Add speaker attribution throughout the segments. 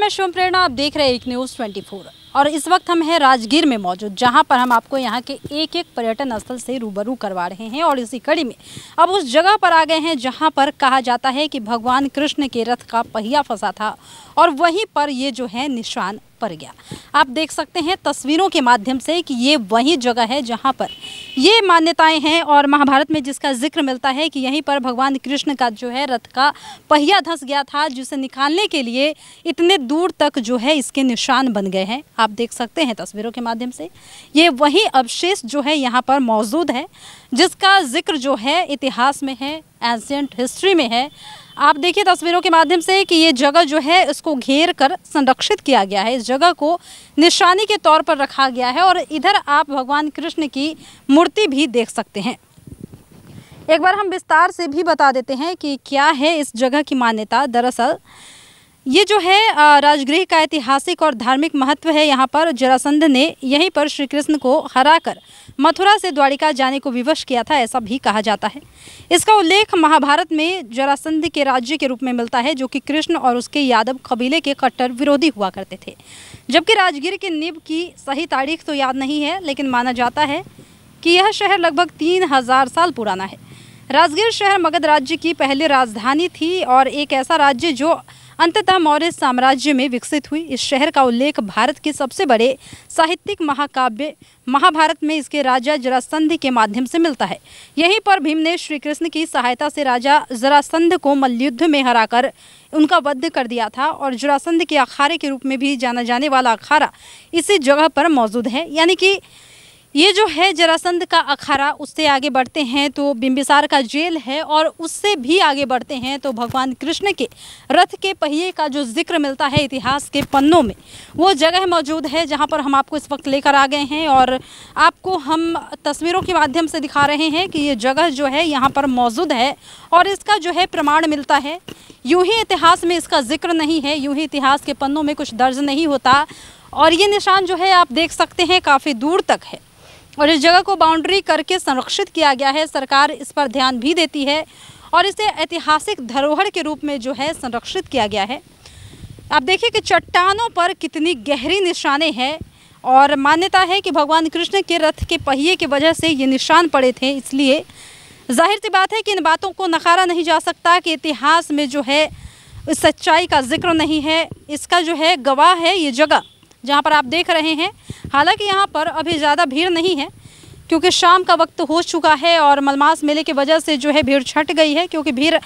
Speaker 1: नमस्कार मैं शिवम प्रेरणा आप देख रहे हैं एक न्यूज़ ट्वेंटी फोर और इस वक्त हम हैं राजगीर में मौजूद जहां पर हम आपको यहां के एक एक पर्यटन स्थल से रूबरू करवा रहे हैं और इसी कड़ी में अब उस जगह पर आ गए हैं जहां पर कहा जाता है कि भगवान कृष्ण के रथ का पहिया फंसा था और वहीं पर ये जो है निशान पड़ गया आप देख सकते हैं तस्वीरों के माध्यम से कि ये वही जगह है जहाँ पर ये मान्यताएं हैं और महाभारत में जिसका जिक्र मिलता है कि यहीं पर भगवान कृष्ण का जो है रथ का पहिया धंस गया था जिसे निकालने के लिए इतने दूर तक जो है इसके निशान बन गए हैं आप देख सकते हैं तस्वीरों के माध्यम से ये वही अवशेष जो है यहाँ पर मौजूद है जिसका जिक्र जो है इतिहास में है एंशियंट हिस्ट्री में है आप देखिए तस्वीरों के माध्यम से कि ये जगह जो है इसको घेर कर संरक्षित किया गया है इस जगह को निशानी के तौर पर रखा गया है और इधर आप भगवान कृष्ण की मूर्ति भी देख सकते हैं एक बार हम विस्तार से भी बता देते हैं कि क्या है इस जगह की मान्यता दरअसल ये जो है राजगृह का ऐतिहासिक और धार्मिक महत्व है यहाँ पर जरासंध ने यहीं पर श्री कृष्ण को हराकर मथुरा से द्वारिका जाने को विवश किया था ऐसा भी कहा जाता है इसका उल्लेख महाभारत में जरासंध के राज्य के रूप में मिलता है जो कि कृष्ण और उसके यादव कबीले के कट्टर विरोधी हुआ करते थे जबकि राजगीर के निब की सही तारीख तो याद नहीं है लेकिन माना जाता है कि यह शहर लगभग तीन हजार साल पुराना है राजगीर शहर मगध राज्य की पहली राजधानी थी और एक ऐसा राज्य जो अंततः मौर्य साम्राज्य में विकसित हुई इस शहर का उल्लेख भारत के सबसे बड़े साहित्यिक महाकाव्य महाभारत में इसके राजा जरासंध के माध्यम से मिलता है यहीं पर भीम ने श्री कृष्ण की सहायता से राजा जरासंध को मल्लयुद्ध में हराकर उनका वध कर दिया था और जरासंध के अखाड़े के रूप में भी जाना जाने वाला अखाड़ा इसी जगह पर मौजूद है यानी कि ये जो है जरासंध का अखाड़ा उससे आगे बढ़ते हैं तो बिंबिसार का जेल है और उससे भी आगे बढ़ते हैं तो भगवान कृष्ण के रथ के पहिए का जो जिक्र मिलता है इतिहास के पन्नों में वो जगह मौजूद है जहाँ पर हम आपको इस वक्त लेकर आ गए हैं और आपको हम तस्वीरों के माध्यम से दिखा रहे हैं कि ये जगह जो है यहाँ पर मौजूद है और इसका जो है प्रमाण मिलता है यूँ ही इतिहास में इसका जिक्र नहीं है यूँ ही इतिहास के पन्नों में कुछ दर्ज नहीं होता और ये निशान जो है आप देख सकते हैं काफ़ी दूर तक है और इस जगह को बाउंड्री करके संरक्षित किया गया है सरकार इस पर ध्यान भी देती है और इसे ऐतिहासिक धरोहर के रूप में जो है संरक्षित किया गया है आप देखिए कि चट्टानों पर कितनी गहरी निशाने हैं और मान्यता है कि भगवान कृष्ण के रथ के पहिए की वजह से ये निशान पड़े थे इसलिए जाहिर सी बात है कि इन बातों को नकारा नहीं जा सकता कि इतिहास में जो है इस सच्चाई का जिक्र नहीं है इसका जो है गवाह है ये जगह जहाँ पर आप देख रहे हैं हालांकि यहाँ पर अभी ज़्यादा भीड़ नहीं है क्योंकि शाम का वक्त हो चुका है और मलमास मेले की वजह से जो है भीड़ छट गई है क्योंकि भीड़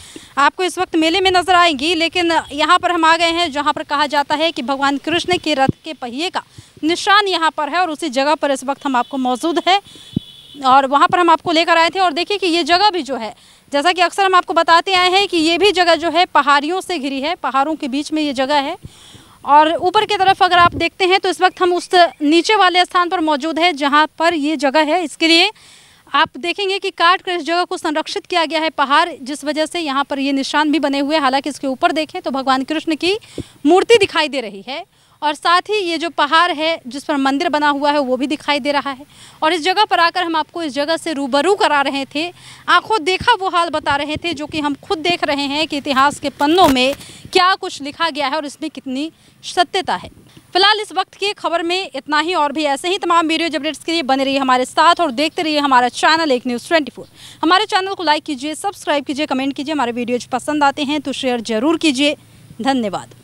Speaker 1: आपको इस वक्त मेले में नज़र आएगी लेकिन यहाँ पर हम आ गए हैं जहाँ पर कहा जाता है कि भगवान कृष्ण के रथ के पहिए का निशान यहाँ पर है और उसी जगह पर इस वक्त हम आपको मौजूद है और वहाँ पर हम आपको लेकर आए थे और देखिए कि ये जगह भी जो है जैसा कि अक्सर हम आपको बताते आए हैं कि ये भी जगह जो है पहाड़ियों से घिरी है पहाड़ों के बीच में ये जगह है और ऊपर की तरफ अगर आप देखते हैं तो इस वक्त हम उस नीचे वाले स्थान पर मौजूद है जहाँ पर ये जगह है इसके लिए आप देखेंगे कि काट कर इस जगह को संरक्षित किया गया है पहाड़ जिस वजह से यहाँ पर ये निशान भी बने हुए हैं हालांकि इसके ऊपर देखें तो भगवान कृष्ण की मूर्ति दिखाई दे रही है और साथ ही ये जो पहाड़ है जिस पर मंदिर बना हुआ है वो भी दिखाई दे रहा है और इस जगह पर आकर हम आपको इस जगह से रूबरू करा रहे थे आंखों देखा वो हाल बता रहे थे जो कि हम खुद देख रहे हैं कि इतिहास के पन्नों में क्या कुछ लिखा गया है और इसमें कितनी सत्यता है फिलहाल इस वक्त की खबर में इतना ही और भी ऐसे ही तमाम वीडियो अपडेट्स के लिए बने रहिए हमारे साथ और देखते रहिए हमारा चैनल एक न्यूज़ ट्वेंटी हमारे चैनल को लाइक कीजिए सब्सक्राइब कीजिए कमेंट कीजिए हमारे वीडियोज पसंद आते हैं तो शेयर जरूर कीजिए धन्यवाद